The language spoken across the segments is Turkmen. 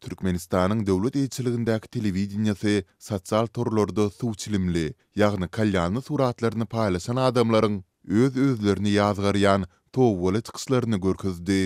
Türkmenistanyň döwlet ýetirliginde televiziýasy sosial torlarda suwçylymly, ýagny kalýany suratlaryny paýlaşan adamlaryň öz özlerini ýazgaryan towgaly çykyşlaryny görkezdi.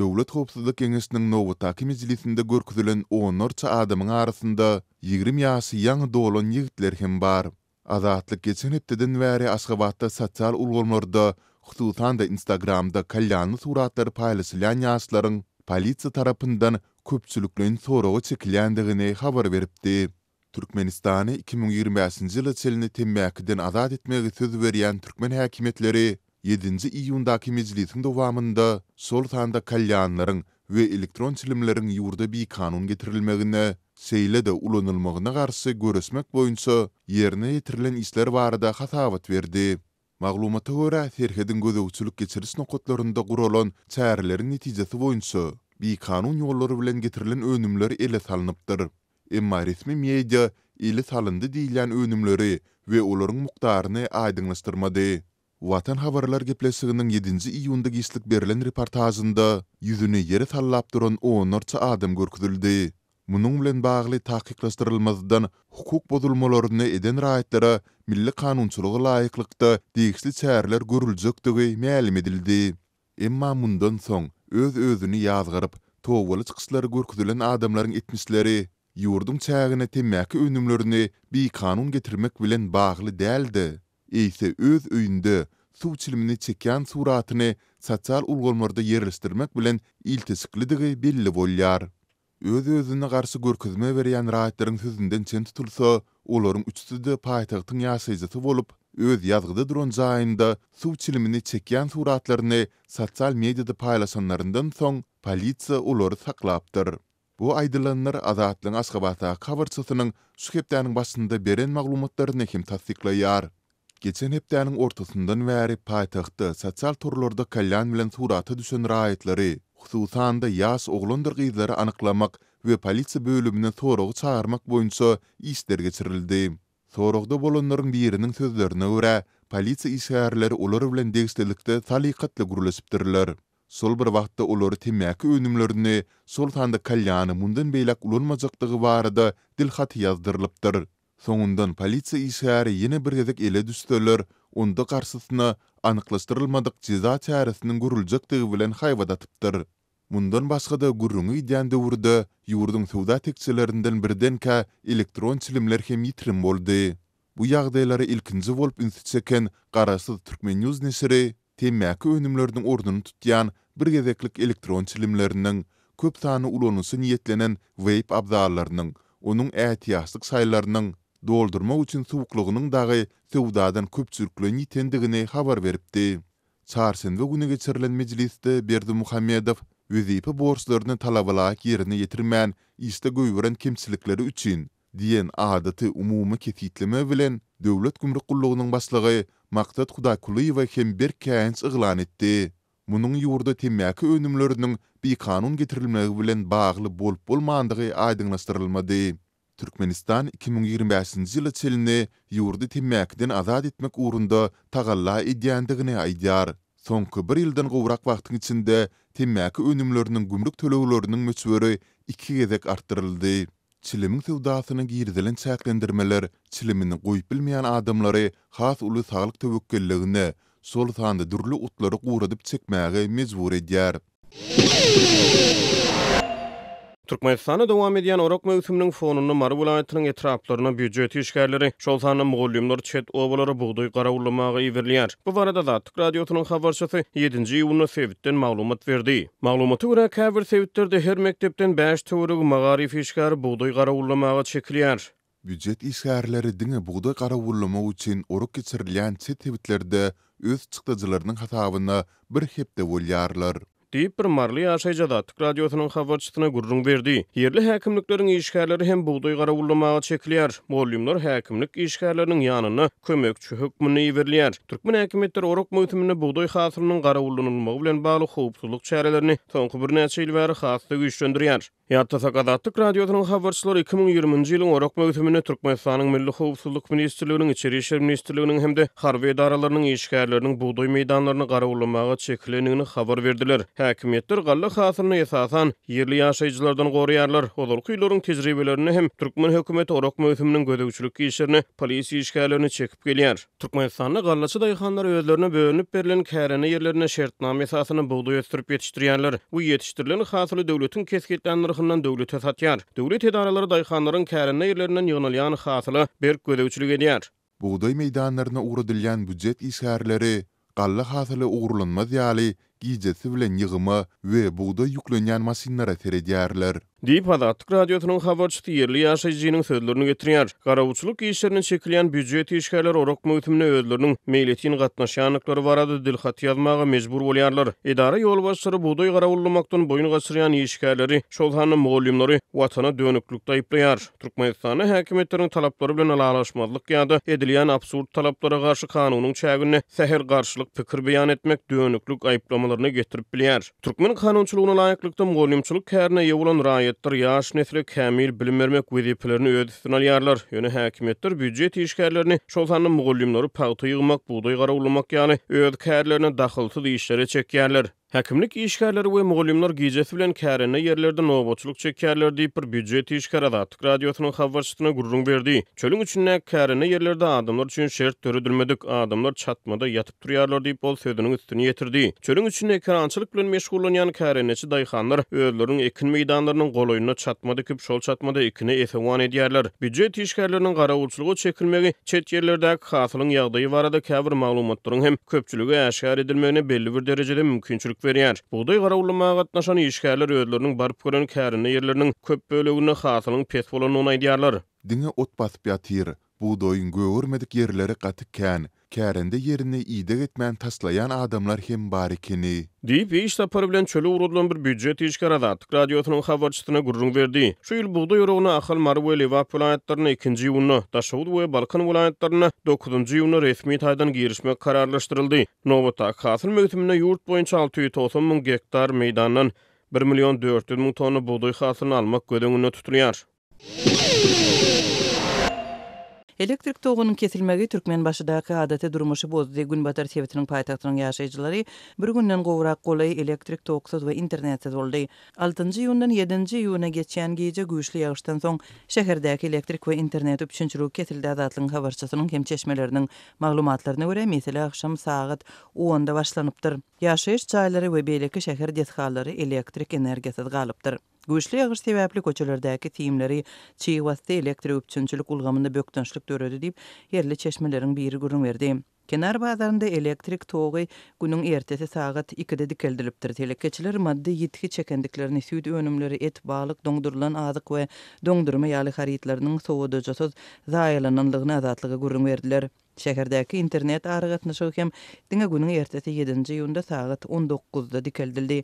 Döwlet howpsuzlyk geňeşiniň nowy takymy zilisinde görkezilen 10 norça adamyň arasynda 20 ýaşy ýaňy dolan ýigitler hem bar. Azatlyk geçen hepdeden bäri Aşgabatda sosial ulgamlarda, hususan da Instagramda kalýany suratlary paýlaşylan ýaşlaryň polisiýa tarapyndan köpçülüklen soroga çekilendigini habar veripdi. Türkmenistan'ı 2025-nji çelini temmäkden azat etmegi söz berýän türkmen häkimetleri 7-nji iýundaky mejlisiň dowamında sol taýda kalýanlaryň we elektron çilimlerin yurda bir kanun getirilmegine, seýle de ulanylmagyna garşy görüşmek boýunça ýerine ýetirilen işler barada verdi. berdi. Maglumata görä, Ferhedin uçuluk geçiriş nokatlarynda gurulan çärlerin netijesi boýunça bi kanun yollary bilen getirilen önümler ele salınypdyr. Emma resmi media ele salındy diýilen önümleri ve olaryň mukdaryny aýdyňlaşdyrmady. Vatan Havarlar Geplesiginin 7-nji iýunda gislik berilen reportajynda yüzünü yeri sallap duran 10 norça adam görkezildi. Munun bilen bagly tahkiklaşdyrylmazdan hukuk bozulmalaryny eden raýatlara milli kanunçylygy laýyklykda degişli çäherler görüljekdigi ma'lum edildi. Emma mundan soň öz özünü yazgırıp, toğvalı çıkışları gürküzülen adamların etmişleri, yurdun çağına temmäki önümlörünü bi kanun getirmek bilen bağlı däldi. Eýse öz öýünde suw çilimini çekýän suratyny sosial ulgamlarda ýerleşdirmek bilen iltisiklidigi belli bolýar. Öz özüne garşy görkezme berýän raýatlaryň sözünden çen tutulsa, olaryň üçtüde paýtagtyň ýaşyjyty bolup, öz yazgyda dron jaýynda suw çilimini çekýän suratlaryny sosial mediada paýlaşanlarından soň polisiýa ulary saklapdyr. Bu aýdylanlar Azatlyň Aşgabatda kawrçysynyň şu hepdäniň başynda beren maglumatlaryny hem tasdiklaýar. Geçen hepdäniň ortasyndan bäri paýtagtda sosial turlarda kallan bilen surata düşen raýatlary, hususan da ýaş oglandyr gyzlary anyklamak we polisiýa bölümine soragy çağırmak boýunça işler geçirildi. Soroqda bolanların birinin sözlerine öre, polisi işgərləri olar vlən degistelikdə salikatlı gurulisipdirlər. Sol bir vaxtda olar temmiyaki önümlərini, sol tanda kalyanı mundan beylak ulanmacaqdığı varada dilxati yazdırlıptır. Sonundan polisi işgəri yeni bir gedik ele düstölər, onda qarsısına anıqlaştırılmadık ceza çərisinin gurulcaqdığı vlən hayvadatıptır. Mundan başga da gurrungi diyende urdu, yurdun suda tekçilerinden birden ka elektron çilimler hem boldi. Bu yağdaylara ilkinci volp insitseken qarası da Türkmen News nesiri, temmaki önümlerden ordunu tutyan bir gedeklik elektron çilimlerinden, köp tanı ulanusun yetlenen veyip abdaallarının, onun ətiyaslıq saylarının, doldurma üçin suuklığının dağı suudadan köp çürklüini tendigini habar beripdi. tendigini tendigini tendigini tendigini tendigini vizipi borçlaryny talabalak yerini ýetirmän işde göýberen kimçilikleri üçin diýen adaty umumy kesitleme bilen döwlet gümrük gullugynyň başlygy Maqsat Hudaýkulyýew hem bir käňç iglan etdi. Munun ýurda temmaki önümlerini bir kanun getirilmegi bilen bağlı bolup bolmandygy aýdyňlaşdyrylmady. Türkmenistan 2025-nji ýyly çelini ýurdy temäkden azat etmek urunda tagalla edýändigini aýdýar. soňky bir ýyldan gowrak wagtyň içinde temäki önümlerini gümrük töleglerini möçberi iki gezek artdyryldy. Çilimin sevdasını girdilen çäklendirmeler, çilimini goýup bilmeýän adamlary has uly saglyk töwekkelligini sol sanda dürli utlary gowradyp çekmäge mezbur edýär. Türkmenistan'a dowam edýän oraq möhümüniň fonuny maru bolanyň etraplaryna bütçe tüýşgärleri, şol sanly mugallymlar çet owalary buğdoy garawullamağa ýerleýär. Bu barada da Türk radiosynyň habarçysy 7-nji ýuly sewitden maglumat berdi. Maglumata görä, käbir sewitlerde her mektepden 5 töwrük magarif işgär buğdoy garawullamağa çekilýär. Bütçet işgärleri diňe buğdoy garawullama üçin oraq geçirilýän çet töwrüklerde üst çykdyjylaryň hatawyny bir hepde bolýarlar. Deyip bir marli aşay jada tık radiosunun gurrun verdi. Yerli həkimliklərin işgärleri hem buğday qara ullamağa çəkiliyər. Mollimlər həkimlik işgərlərinin yanına kömək çü hükmünü iverliyər. Türkmen həkimiyyətlər oruq mühtümünü buğday xasrının qara ullamağa bələn bələn bələn bələn bələn bələn bələn bələn Ýa-da Sagatdyk radiosynyň habarçylary 2020-nji ýylyň Orak mögütümine Türkmenistanyň Milli Howpsuzlyk Ministrliginiň içeri işler ministrliginiň hem-de harby edaralarynyň işgärleriniň buğday meýdanlaryny garawlamagy çekleniňini habar berdiler. Häkimetler galla hasyny esasan ýerli ýaşajylardan goraýarlar. Olurky ýyllaryň tejribelerini hem Türkmen hökümeti Orak mögütüminiň gödäwçilik işlerini, polisi işgärlerini çekip gelýär. Türkmenistanyň gallyçy daýhanlary özlerini bölünüp berilen käräne ýerlerine şertnama esasyny buğday ýetirip ýetişdirýärler. Bu ýetişdirilen hasyly döwletiň keskitlenýär tarafından döwlete satýar. Döwlet edaralary daýxanlaryň käriňe ýerlerinden ýygnalýan hasyly berk gödäwçilige diýär. Buğday meýdanlaryna uğradylan budjet ishärleri galla hasyly uğrulanmaz ýaly, giýjetsi bilen ýygymy we buğday ýüklenýän masinlara teredýärler. Diýip adatdyk radiotonun habarçyty ýerli ýaşajynyň söhbetlerini getirýär. Garawçylyk işlerini çekilýän büdjet işgärler oraq möhümnä özlerini meýletin gatnaşanlyklary barada dil hat ýazmaga mejbur bolýarlar. Edara ýol başçysy bu döýgä garawullamakdan boýun gaçyrýan işgärleri, şolhanyň mollymlary watana dönüklükde ýaýplaýar. Türkmenistany häkimetleriniň talaplary bilen alaşmazlyk ýa-da edilýän absurd talaplara garşy kanunyň çägini seher garşylyk pikir beýan etmek dönüklük aýplamalaryny getirip bilýär. Türkmen kanunçylygyna laýyklykda mollymçylyk kärine ýewulan vilayetler yaş nesli kamil bilimermek vizipilerini öz üstün alyarlar. Yöne hakimiyetler büccet işgərlerini şolsanın mugullimleri pağıtı yığmak, buğday qara ulamak yani öz işlere çekyerler. Häkimlik işgärleri we mugallimler gijesi bilen kärine yerlerde nowatçylyk çekerler diýip bir bütçe işgär adatyk radiosyna habar gurrun berdi. Çölüň içinde kärine yerlerde adamlar üçin şert töredilmedik, adamlar çatmada ýatyp duryarlar diýip bol söýdünin üstüne ýetirdi. Çölüň içinde kärançylyk bilen meşgullanýan kärineçi daýxanlar öýlürin ekin meýdanlarynyň goluyna çatmada köp şol çatmada ekini efewan edýärler. Bütçe işgärleriniň garawçylygy çekilmegi çet yerlerde hasylyň ýagdaýy barada käbir maglumatlaryň hem köpçülige aşkar edilmegine belli bir derejede mümkinçilik berýär. Buğday garawlama gatnaşan işgärler özlerini barp gören kärini yerlerini köp bölegini hasylyň pet bolanyny aýdýarlar. Diňe ot basyp ýatyr. Bu doyun göğürmedik yerleri qatıkkan, kərindi yerini iyidə gitmən taslayan adamlar hem barikini. Deyip iş tapari bilen çölü urudlan bir büdjet işgar adatik radiyotunun xavarçısına gürrün verdi. Şu yıl buğda yoruğuna axal maru ve levak vilayetlarına ikinci yuvuna, daşavud ve balkan vilayetlarına dokuzuncu yuvuna resmi taydan girişme kararlaştırıldı. Novata kasil mektimine yurt boyunca altı yu tosun mün gektar meydanın 1 milyon 4 milyon tonu buğdayı xasını almak gödününe tutunyar. Elektrik toğunun kesilmegi Türkmen başıdaki adete durmuşu bozdu de gün batar sevetinin paytaqtının yaşayıcıları bir günden qovrak kolay elektrik toqsuz ve internetsiz oldu. 6. yundan 7. yuna geçen gece güçlü yağıştan son şehirdeki elektrik ve internet üçüncü ruh kesildi adatlığın havarçasının hem çeşmelerinin maglumatlarına göre mesela akşam saat 10'da başlanıptır. Yaşayış çayları ve beylikli şehir elektrik energiyasız galıptır. Güýçli ýagyr sebäpli köçelerdäki tiýimleri çyg we elektrik elektri üçinçilik ulgamynda bökdenşlik döredi diýip yerli çeşmeleriň biri gurun berdi. Kenar bazarynda elektrik togy günün ertesi saat 2-de dikeldilipdir. maddi yitki çekendiklerini süýt önümleri et bağlyk dondurlan azyk we dondurma yali haritlaryň sowudy jotuz zaýlananlygyna zatlygy gurun berdiler. Şehirdäki internet aragatna şowkem diňe günüň ertesi 7-nji ýunda sagat 19-da dikeldildi.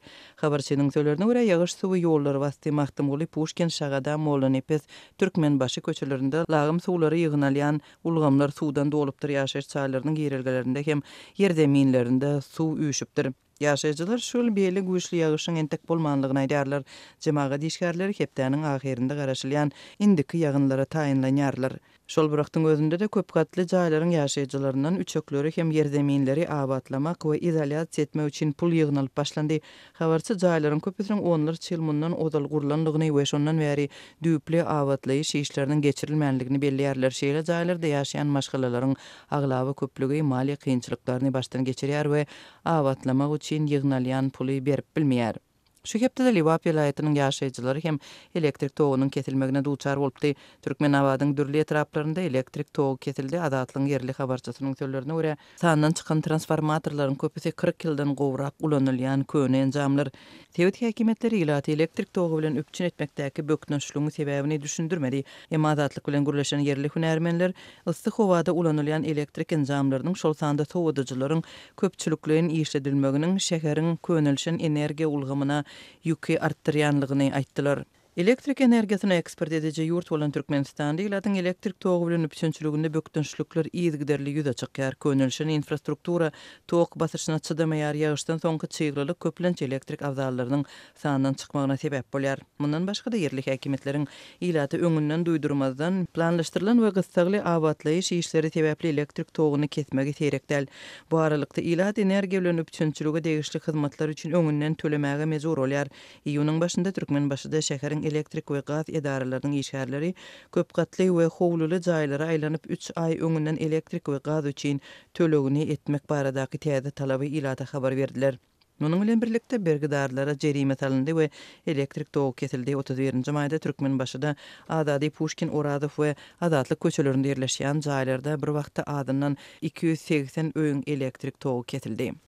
Habarçynyň söýlerine görä ýagyş suwy ýollary wasty maktym bolup Puşkin şagada Molanepes türkmen başy köçelerinde lağım suwlary ýygnalyan ulgamlar suwdan dolupdyr ýaşaýyş çaýlarynyň gerilgelerinde hem ýerde minlerinde suw üýüşüpdir. Ýaşaýjylar şul beli güýçli yağışın entek bolmanlığına ayderler. Cemağa dişkarları keptanın ahirinde garaşylýan indiki ýagynlara tayinlan yarlar. Şol bıraktın özünde de köp katlı cahilerin yaşayıcılarından üçöklörü hem yer avatlamak ve izaliyat çetme uçin pul yığın başlandı. Havarcı cahilerin köp onlar çilmundan odal gurlandıgını ve şondan veri düplü abatlayı şişlerinin geçirilmenlikini belli yerler şeyle cahiler de yaşayan maşkalaların ağlava köplüge mali kıyınçlıklarını baştan geçiriyar ve abatlamak uçin yığın puli pulu berip bilmiyar. Şu hepde de Livap vilayetinin yaşayıcıları hem elektrik toğunun kesilmegine duçar olupdi. Türkmen havadın dürli etraplarında elektrik toğu kesildi. Adatlı'n yerli havarçasının törlerine ure sağından çıkan transformatorların köpüse 40 yıldan qovrak ulanul yan köyüne encamlar. Tevit ilati elektrik toğu ulan öpçün etmektaki bökdün şlungu sebevini düşündürmedi. Ema adatlı kulen gürleşen yerli hünermenler ısı hovada ulan elektrik encamlarının şol sanda toğudacıların yuki artdyryanlygyny aýtdylar. Elektrik energiýasyna ekspert edeje ýurt bolan Türkmenistanda ýaladyň elektrik togulyny üçinçiligini bökdünçlükler ýygdyrly ýüze çykýar. Köňelşen infrastruktura tok basyşyna çydymaýar ýagyşdan soňky çygrylyk köplenç elektrik awdalarynyň sanynyň çykmagyna sebäp bolýar. Mundan başga da ýerli häkimetleriň ýaladyň öňünden duýdurmazdan planlaşdyrylan we gysgaly awatlaýyş işleri täbäpli elektrik togyny kesmegi serekdel. Bu aralykda ýaladyň energiýa bilen üçinçiligi degişli hyzmatlar üçin öňünden tölemäge mezur bolýar. Iýunyň başynda Türkmen başyda şäher elektrik we gaz edaralarynyň işgärleri köp gatly we howlyly jaýlara aýlanyp 3 aý öňünden elektrik we gaz üçin tölegini etmek baradaky täze talaby ilada habar berdiler. Munun bilen birlikde bergidarlara jerime talandy we elektrik tog ketildi. 31-nji maýda türkmen başyda Adady Puşkin Oradow we Adatly köçelerinde ýerleşýän jaýlarda bir wagtda adyndan 280 öýüň elektrik tog ketildi.